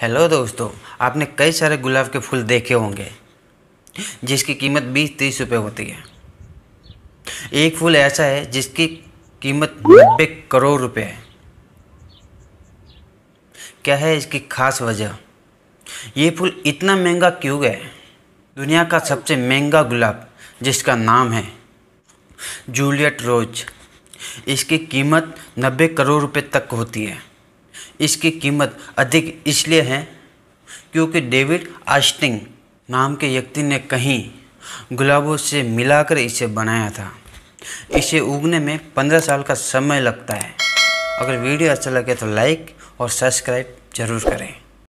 hello दोस्तों आपने कई सारे गुलाब के फूल देखे होंगे जिसकी कीमत बीस तीस रुपये होती है एक फूल ऐसा है जिसकी कीमत नब्बे करोड़ रुपए है क्या है इसकी खास वजह ये फूल इतना महंगा क्यों है दुनिया का सबसे महंगा गुलाब जिसका नाम है जूलियट रोज इसकी कीमत नब्बे करोड़ रुपए तक होती है इसकी कीमत अधिक इसलिए है क्योंकि डेविड आस्टिंग नाम के व्यक्ति ने कहीं गुलाबों से मिलाकर इसे बनाया था इसे उगने में पंद्रह साल का समय लगता है अगर वीडियो अच्छा लगे तो लाइक और सब्सक्राइब जरूर करें